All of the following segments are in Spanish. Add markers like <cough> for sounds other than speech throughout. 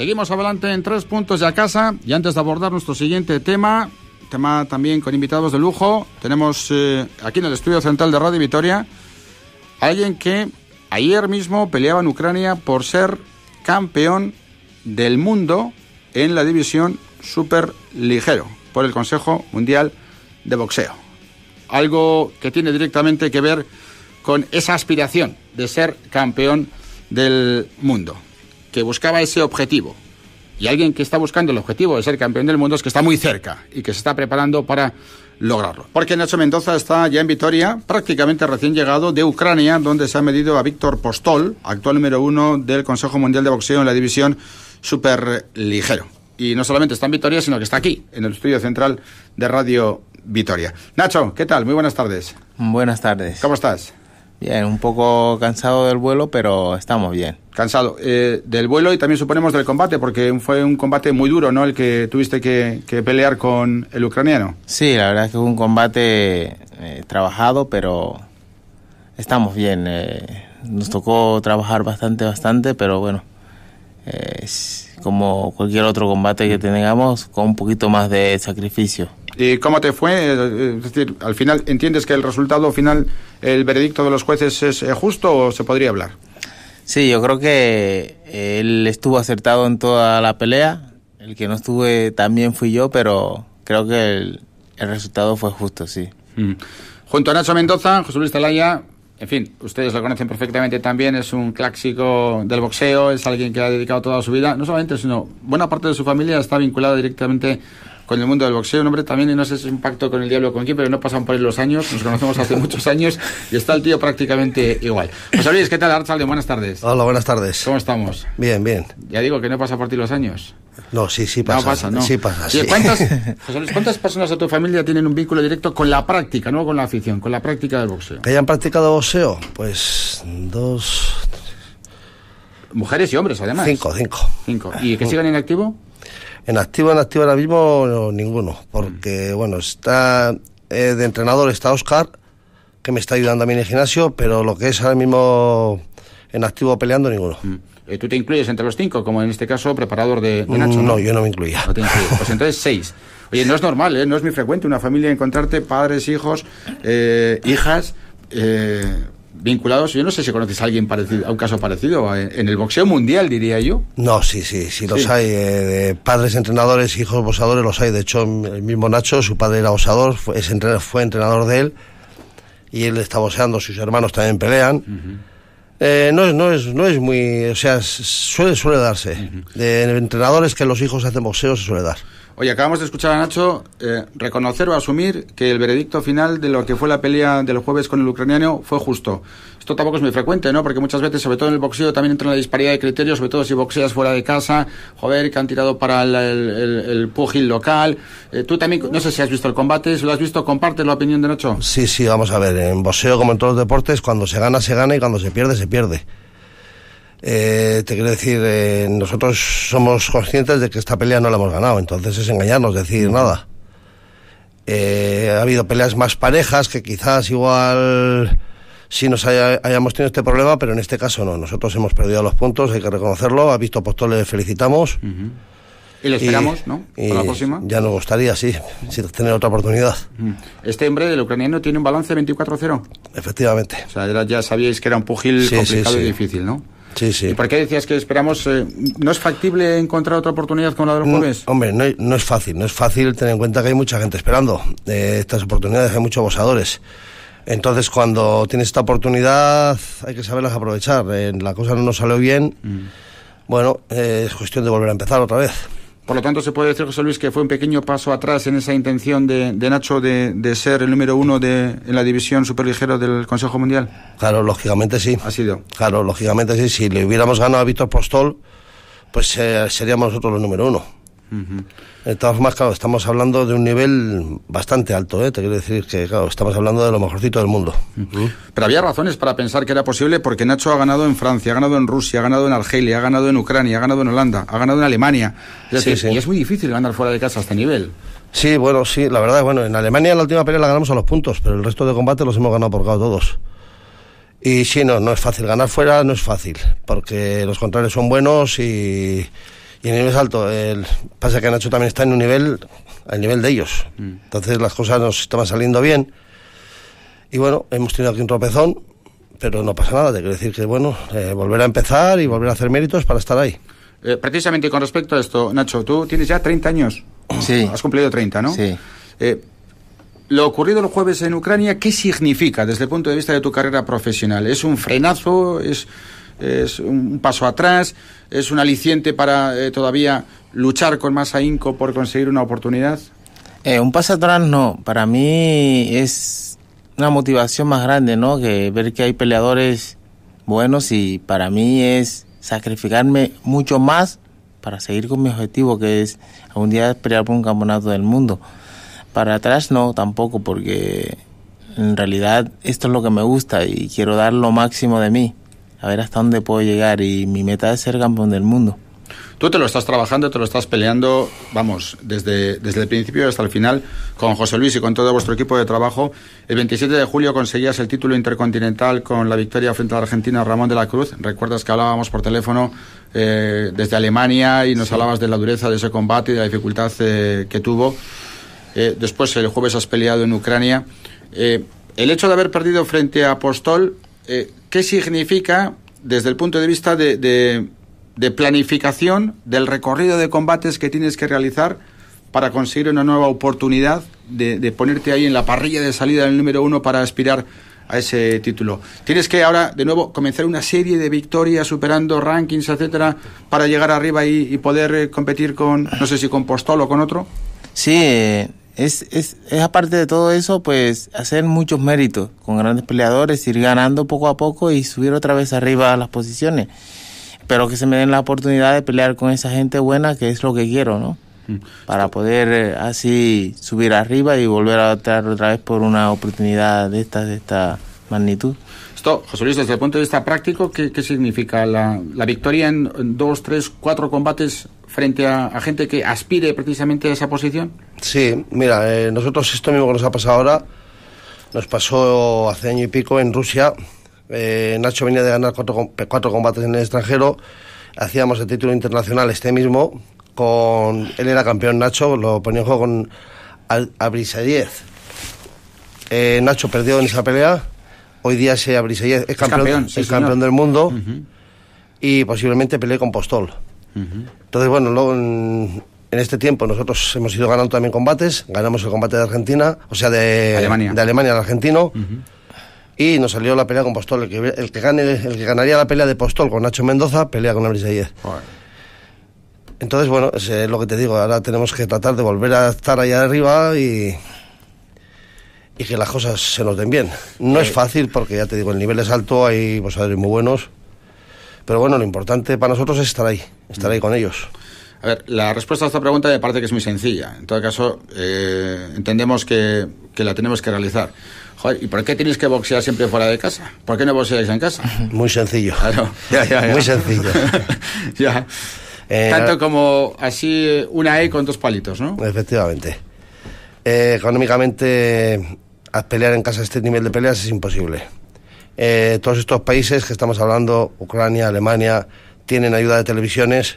Seguimos adelante en tres puntos de a casa y antes de abordar nuestro siguiente tema, tema también con invitados de lujo, tenemos eh, aquí en el estudio central de Radio Vitoria alguien que ayer mismo peleaba en Ucrania por ser campeón del mundo en la división super ligero por el Consejo Mundial de Boxeo. Algo que tiene directamente que ver con esa aspiración de ser campeón del mundo que buscaba ese objetivo. Y alguien que está buscando el objetivo de ser campeón del mundo es que está muy cerca y que se está preparando para lograrlo. Porque Nacho Mendoza está ya en Vitoria, prácticamente recién llegado de Ucrania, donde se ha medido a Víctor Postol, actual número uno del Consejo Mundial de Boxeo en la división Superligero. ligero. Y no solamente está en Vitoria, sino que está aquí, en el estudio central de Radio Vitoria. Nacho, ¿qué tal? Muy buenas tardes. Buenas tardes. ¿Cómo estás? Bien, un poco cansado del vuelo, pero estamos bien. Cansado eh, del vuelo y también suponemos del combate, porque fue un combate muy duro, ¿no? El que tuviste que, pelear con el ucraniano. Sí, la verdad es que fue un combate eh, trabajado, pero estamos bien. Eh, nos tocó trabajar bastante, bastante, pero bueno, es como cualquier otro combate que tengamos, con un poquito más de sacrificio. ¿Y cómo te fue? Eh, eh, es decir, al final, ¿entiendes que el resultado final, el veredicto de los jueces es eh, justo o se podría hablar? Sí, yo creo que él estuvo acertado en toda la pelea. El que no estuve también fui yo, pero creo que el, resultado fue justo, sí. Mm. Junto a Nacho Mendoza, José Luis Talaya, en fin, ustedes lo conocen perfectamente también, es un clásico del boxeo, es alguien que ha dedicado toda su vida, no solamente, sino buena parte de su familia está vinculada directamente con el mundo del boxeo. Un hombre también, y no sé si es un pacto con el diablo con quién, pero no pasan por él los años. Nos conocemos hace <laughs> muchos años y está el tío prácticamente igual. José Luis, ¿qué tal, Archalde? Buenas tardes. Hola, buenas tardes. ¿Cómo estamos? Bien, bien. Ya digo que no pasa por ti los años. No, sí, sí pasa. No pasa, ¿no? Sí pasa, sí. ¿cuántas, <laughs> ¿cuántas personas de tu familia tienen un vínculo directo con la práctica, no con la afición, con la práctica del boxeo? Que hayan practicado boxeo, pues dos... Mujeres y hombres, además. Cinco, cinco. Cinco. ¿Y que sigan en activo? En activo, en activo ahora mismo ninguno, porque mm. bueno, está eh, de entrenador está Oscar, que me está ayudando a mí en el gimnasio, pero lo que es ahora mismo en activo peleando, ninguno. Mm. Eh, ¿Tú te incluyes entre los cinco, como en este caso preparador de, de Nacho? Mm, no, yo no me incluía. No te incluyo. Pues entonces <laughs> seis. Oye, no es normal, ¿eh? no es muy frecuente una familia encontrarte padres, hijos, hijas. Eh, vinculados. Yo no sé si conoces a alguien parecido, a un caso parecido, eh, en el boxeo mundial, diría yo. No, sí, sí, sí los hay. Eh, padres entrenadores, hijos boxeadores, los hay. De hecho, el mismo Nacho, su padre era boxeador, fue, es entrenador, fue entrenador de él, y él está boxeando, sus hermanos también pelean. Eh, no, es, no, es, no es muy. O sea, suele, suele darse. en De entrenadores que los hijos hacen boxeo se suele dar. Oye, acabamos de escuchar a Nacho eh, reconocer o asumir que el veredicto final de lo que fue la pelea del jueves con el ucraniano fue justo. Esto tampoco es muy frecuente, ¿no? Porque muchas veces, sobre todo en el boxeo, también entra una la disparidad de criterios, sobre todo si boxeas fuera de casa, joder, que han tirado para el, pugil local. Eh, tú también, no sé si has visto el combate, si lo has visto, comparte la opinión de Nacho. Sí, sí, vamos a ver, en boxeo como en todos los deportes, cuando se gana, se gana y cuando se pierde, se pierde. Eh, te quiero decir, eh, nosotros somos conscientes de que esta pelea no la hemos ganado, entonces es engañarnos, decir nada. Eh, ha habido peleas más parejas que quizás igual si nos hayamos tenido este problema, pero en este caso no. Nosotros hemos perdido los puntos, hay que reconocerlo. Ha Visto Postol le felicitamos. Y le esperamos, ¿no? la próxima. Ya nos gustaría, sí, tener otra oportunidad. Este hombre, el ucraniano, tiene un balance 24-0. Efectivamente. O sea, ya sabíais que era un pugil complicado y difícil, ¿no? Sí, ¿Y por qué decías que esperamos? Eh, ¿No es factible encontrar otra oportunidad con la jueves? hombre, no, es fácil. No es fácil tener en cuenta que hay mucha gente esperando eh, estas oportunidades, hay muchos abusadores. Entonces, cuando tienes esta oportunidad, hay que saberlas aprovechar. Eh, la cosa no nos salió bien. Mm. Bueno, es cuestión de volver a empezar otra vez. Por lo tanto, se puede decir, José Luis, que fue un pequeño paso atrás en esa intención de, Nacho de, ser el número uno de, en la división superligero del Consejo Mundial. Claro, lógicamente sí. Ha sido. Claro, lógicamente sí. Si le hubiéramos ganado a Víctor Postol, pues eh, seríamos nosotros los número uno. De claro, estamos hablando de un nivel bastante alto, ¿eh? te quiero decir que, estamos hablando de lo mejorcito del mundo. Pero había razones para pensar que era posible porque Nacho ha ganado en Francia, ha ganado en Rusia, ha ganado en Argelia, ha ganado en Ucrania, ha ganado en Holanda, ha ganado en Alemania. Y es muy difícil ganar fuera de casa a este nivel. Sí, bueno, sí, la verdad, es bueno, en Alemania la última pelea la ganamos a los puntos, pero el resto de combates los hemos ganado por cada todos. Y sí, no, no es fácil. Ganar fuera no es fácil, porque los contrarios son buenos y y en el es alto. El, pasa que Nacho también está en un nivel, al nivel de ellos. Mm. Entonces las cosas nos estaban saliendo bien. Y bueno, hemos tenido aquí un tropezón, pero no pasa nada. Te quiero decir que, bueno, eh, volver a empezar y volver a hacer méritos para estar ahí. Eh, precisamente con respecto a esto, Nacho, tú tienes ya 30 años. Sí. Has cumplido 30, ¿no? Sí. Eh, lo ocurrido el jueves en Ucrania, ¿qué significa desde el punto de vista de tu carrera profesional? ¿Es un frenazo? ¿Es.? es un paso atrás, es un aliciente para eh, todavía luchar con más ahínco por conseguir una oportunidad? Eh, un paso atrás no, para mí es una motivación más grande, ¿no? Que ver que hay peleadores buenos y para mí es sacrificarme mucho más para seguir con mi objetivo, que es algún día pelear por un campeonato del mundo. Para atrás no, tampoco, porque en realidad esto es lo que me gusta y quiero dar lo máximo de mí a ver hasta dónde puedo llegar y mi meta es ser campeón del mundo. Tú te lo estás trabajando, te lo estás peleando, vamos, desde, desde el principio hasta el final, con José Luis y con todo vuestro equipo de trabajo. El 27 de julio conseguías el título intercontinental con la victoria frente a la Argentina Ramón de la Cruz. Recuerdas que hablábamos por teléfono eh, desde Alemania y nos hablabas de la dureza de ese combate y de la dificultad eh, que tuvo. Eh, después el jueves has peleado en Ucrania. el hecho de haber perdido frente a Apostol eh, qué significa desde el punto de vista de, planificación del recorrido de combates que tienes que realizar para conseguir una nueva oportunidad de, ponerte ahí en la parrilla de salida del número uno para aspirar a ese título. Tienes que ahora, de nuevo, comenzar una serie de victorias, superando rankings, etcétera, para llegar arriba y, poder eh, competir con, no sé si con Postol o con otro. Sí, eh, es, es, aparte de todo eso, pues hacer muchos méritos con grandes peleadores, ir ganando poco a poco y subir otra vez arriba a las posiciones. pero que se me den la oportunidad de pelear con esa gente buena, que es lo que quiero, ¿no? Mm. Para poder eh, así subir arriba y volver a optar otra vez por una oportunidad de de esta magnitud. Esto, José Luis, desde el punto de vista práctico, ¿qué, significa la, victoria en, dos, tres, cuatro combates frente a, gente que aspire precisamente a esa posición? Sí, mira, eh, nosotros esto mismo que nos ha pasado ahora, nos pasó hace año y pico en Rusia. Eh, Nacho venía de ganar cuatro, combates en el extranjero. Hacíamos el título internacional este mismo. Con, él era campeón Nacho, lo ponía en juego con brisa 10 eh, Nacho perdió en esa pelea Hoy día se abre, es, campeón, campeón del mundo y posiblemente pelee con Postol. Entonces, bueno, luego en, este tiempo nosotros hemos ido ganando también combates. Ganamos el combate de Argentina, o sea, de Alemania, de Alemania al argentino. Y nos salió la pelea con Postol. El que, el que, gane, el que ganaría la pelea de Postol con Nacho Mendoza pelea con Briseguía. Entonces, bueno, es eh, lo que te digo. Ahora tenemos que tratar de volver a estar allá arriba y y que las cosas se nos den bien. No es eh. fácil porque ya te digo, el nivel es alto, hay posadores muy buenos, pero bueno, lo importante para nosotros es estar ahí, estar ahí mm. con ellos. A ver, la respuesta a esta pregunta me parece que es muy sencilla. En todo caso, eh, entendemos que, la tenemos que realizar. Joder, ¿y por qué tenéis que boxear siempre fuera de casa? ¿Por qué no boxeáis en casa? <laughs> Muy sencillo. Claro. <laughs> Muy sencillo. <laughs> Eh, Tanto como así una E con dos palitos, ¿no? Efectivamente. económicamente a pelear en casa este nivel de peleas es imposible. Eh, todos estos países que estamos hablando, Ucrania, Alemania, tienen ayuda de televisiones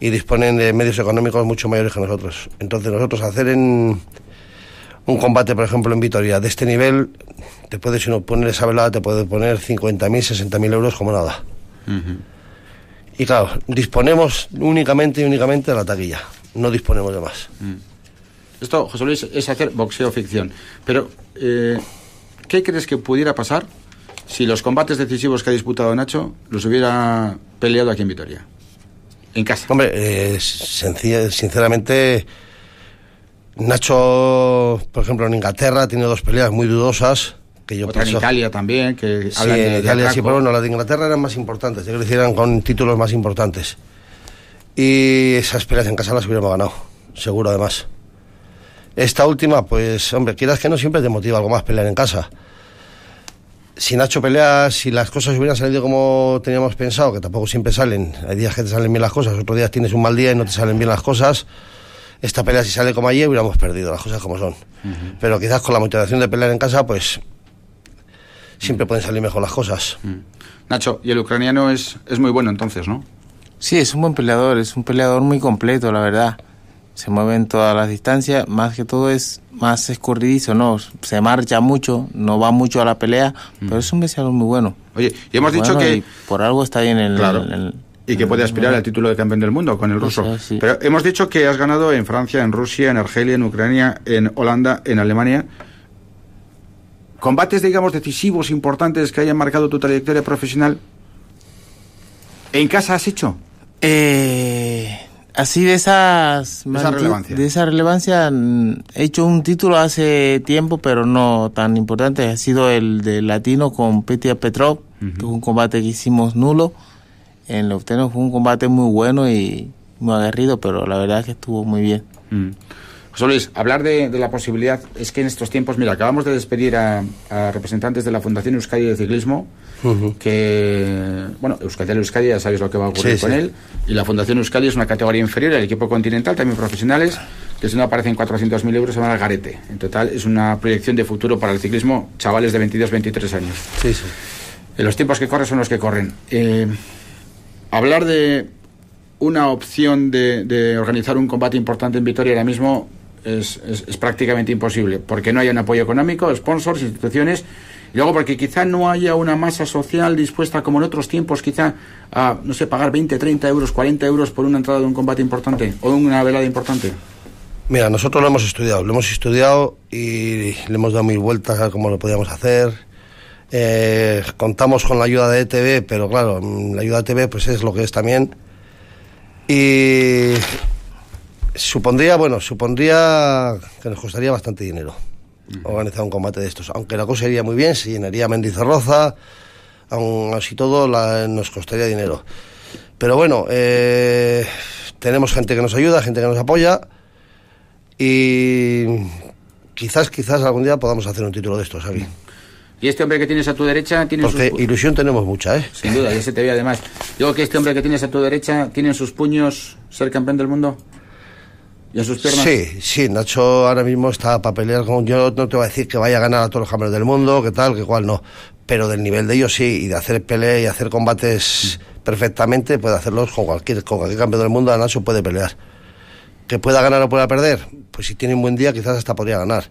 y disponen de medios económicos mucho mayores que nosotros. Entonces nosotros hacer en un combate, por ejemplo, en Vitoria de este nivel, te puedes si no poner esa velada, te puedes poner 50.000, 60.000 euros como nada. Y claro, disponemos únicamente y únicamente de la taquilla, no disponemos de más. Mm. Esto, José Luis, es hacer boxeo ficción. Pero, eh, ¿qué crees que pudiera pasar si los combates decisivos que ha disputado Nacho los hubiera peleado aquí en Vitoria? En casa. Hombre, eh, sinceramente, Nacho, por ejemplo, en Inglaterra tiene dos peleas muy dudosas. Que yo pienso, en Italia también, que sí, Italia, sí, pero bueno, las de Inglaterra eran más importantes, yo creo que con títulos más importantes. Y esas peleas en casa las hubiéramos ganado, seguro además. Esta última, pues, hombre, quieras que no, siempre te motiva algo más pelear en casa. Si Nacho pelea, si las cosas hubieran salido como teníamos pensado, que tampoco siempre salen, hay días que te salen bien las cosas, otros días tienes un mal día y no te salen bien las cosas, esta pelea si sale como ayer hubiéramos perdido, las cosas como son. Pero quizás con la motivación de pelear en casa, pues siempre pueden salir mejor las cosas. Mm. Nacho, y el ucraniano es, es muy bueno entonces, ¿no? Sí, es un buen peleador, es un peleador muy completo, la verdad se mueven todas las distancias, más que todo es más escurridizo, ¿no? Se marcha mucho, no va mucho a la pelea, mm. pero es un algo muy bueno. Oye, y hemos dicho que... Por algo está ahí en el, el y que puede aspirar al título de campeón del mundo con el ruso. Pero hemos dicho que has ganado en Francia, en Rusia, en Argelia, en Ucrania, en Holanda, en Alemania. ¿Combates, digamos, decisivos, importantes que hayan marcado tu trayectoria profesional? ¿En casa has hecho? Eh, así de esas de esa relevancia. Mm, he hecho un título hace tiempo, pero no tan importante. Ha sido el de Latino con Petia Petrov, que fue un combate que hicimos nulo. En los tenos fue un combate muy bueno y muy aguerrido, pero la verdad es que estuvo muy bien. Mm. José hablar de, la posibilidad es que en estos tiempos, mira, acabamos de despedir a, representantes de la Fundación Euskadi de Ciclismo, que, bueno, Euskadi Euskadi ya sabéis lo que va a ocurrir con él, y la Fundación Euskadi es una categoría inferior al equipo continental, también profesionales, que si no aparecen 400.000 euros se van al garete. En total es una proyección de futuro para el ciclismo, chavales de 22, 23 años. Sí, sí. En los tiempos que corren son los que corren. Eh, hablar de una opción de, de, organizar un combate importante en Vitoria ahora mismo es, es, prácticamente imposible, porque no hay un apoyo económico, sponsors, instituciones, y luego porque quizá no haya una masa social dispuesta, como en otros tiempos, quizá a, no sé, pagar 20, 30 euros, 40 euros por una entrada de un combate importante o de una velada importante. Mira, nosotros lo hemos estudiado, lo hemos estudiado y le hemos dado mil vueltas a cómo lo podíamos hacer. Eh, contamos con la ayuda de ETV, pero claro, mm, la ayuda de ETV pues es lo que es también. Y Supondría, bueno, supondría que nos costaría bastante dinero organizar un combate de estos. Aunque la cosa iría muy bien, se llenaría Mendizorroza, aún así todo nos costaría dinero. Pero bueno, eh, tenemos gente que nos ayuda, gente que nos apoya y quizás, quizás algún día podamos hacer un título de estos aquí. Y este hombre que tienes a tu derecha tiene Porque ilusión tenemos mucha, ¿eh? Sin duda, y ese te ve además. Digo que este hombre que tienes a tu derecha tiene sus puños ser campeón del mundo. Sí, sí, Nacho ahora mismo está para pelear con. Yo no te voy a decir que vaya a ganar a todos los campeones del mundo, que tal, que cual, no. Pero del nivel de ellos sí, y de hacer pelea y hacer combates perfectamente, puede hacerlos con cualquier, con cualquier campeón del mundo. Nacho puede pelear. ¿Que pueda ganar o pueda perder? Pues si tiene un buen día, quizás hasta podría ganar.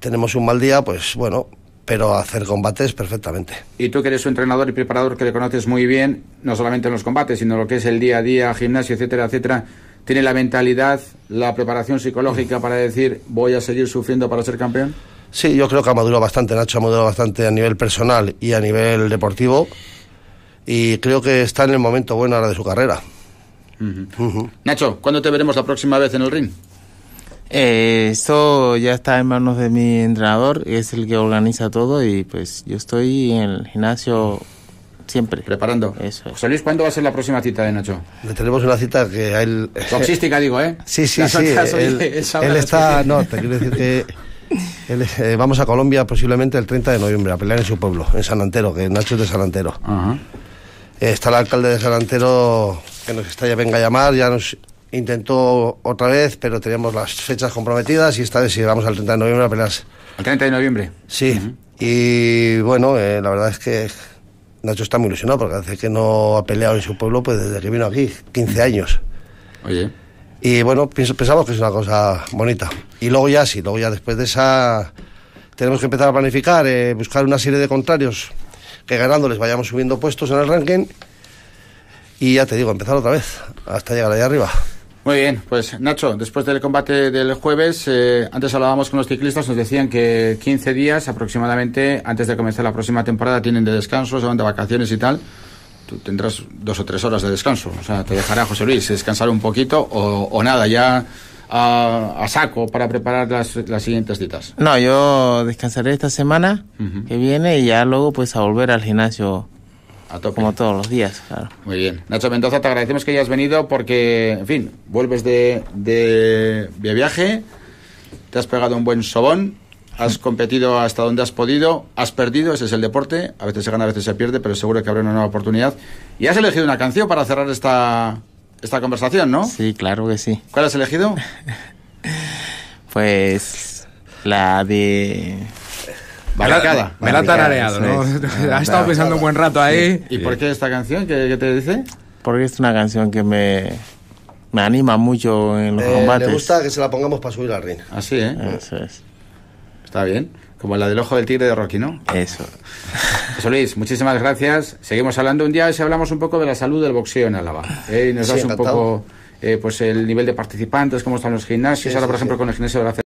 Tenemos un mal día, pues bueno, pero hacer combates perfectamente. Y tú que eres un entrenador y preparador que le conoces muy bien, no solamente en los combates, sino lo que es el día a día, gimnasio, etcétera, etcétera ¿Tiene la mentalidad, la preparación psicológica para decir voy a seguir sufriendo para ser campeón? Sí, yo creo que ha madurado bastante, Nacho ha madurado bastante a nivel personal y a nivel deportivo. Y creo que está en el momento bueno ahora de su carrera. Nacho, ¿cuándo te veremos la próxima vez en el ring? Eh, esto ya está en manos de mi entrenador, es el que organiza todo y pues yo estoy en el gimnasio Siempre. Preparando. Eso ¿cuándo va a ser la próxima cita de Nacho? tenemos una cita que a él. Toxística, digo, ¿eh? <laughs> Sí, sí, sí. Él, <laughs> está. No, te quiero decir que. Eh, vamos a Colombia posiblemente el 30 de noviembre a pelear en su pueblo, en San Antero, que Nacho es de San Antero. Eh, está el alcalde de San Antero que nos está ya venga a llamar, ya nos intentó otra vez, pero teníamos las fechas comprometidas y esta vez si llegamos al 30 de noviembre a pelear. ¿Al 30 de noviembre? Sí. Y bueno, eh, la verdad es que Nacho está muy ilusionado porque hace que no ha peleado en su pueblo pues desde que vino aquí, 15 años. Oye. Y bueno, pensamos que es una cosa bonita. Y luego ya sí, luego ya después de esa tenemos que empezar a planificar, eh, buscar una serie de contrarios que ganándoles vayamos subiendo puestos en el ranking y ya te digo, empezar otra vez hasta llegar allá arriba. Muy bien, pues Nacho, después del combate del jueves, eh, antes hablábamos con los ciclistas, nos decían que 15 días aproximadamente antes de comenzar la próxima temporada tienen de descanso, se van de vacaciones y tal. Tú tendrás dos o tres horas de descanso, o sea, te dejará José Luis descansar un poquito o, nada, ya a, saco para preparar las, siguientes citas. No, yo descansaré esta semana que viene y ya luego pues a volver al gimnasio como todos los días, claro. Muy bien. Nacho Mendoza, te agradecemos que hayas venido porque, en fin, vuelves de, viaje, te has pegado un buen sobón, has competido hasta donde has podido, has perdido, ese es el deporte, a veces se gana, a veces se pierde, pero seguro que habrá una nueva oportunidad. Y has elegido una canción para cerrar esta conversación, ¿no? Sí, claro que sí. ¿Cuál has elegido? <laughs> pues la de me la ha <laughs> tarareado, ha estado pensando un buen rato ahí. ¿Y por qué esta canción? ¿Qué, te dice? Porque es una canción que me, me anima mucho en los eh, combates. Me gusta que se la pongamos para subir al ring. Así, ah, ¿eh? Eso es. Está bien. Como la del ojo del tigre de Rocky, ¿no? Eso. eso Luis, muchísimas gracias. Seguimos hablando un día si hablamos un poco de la salud del boxeo en Álava. ¿eh? Y nos das un poco eh, pues el nivel de participantes, cómo están los gimnasios. Ahora, por ejemplo, con el gimnasio de la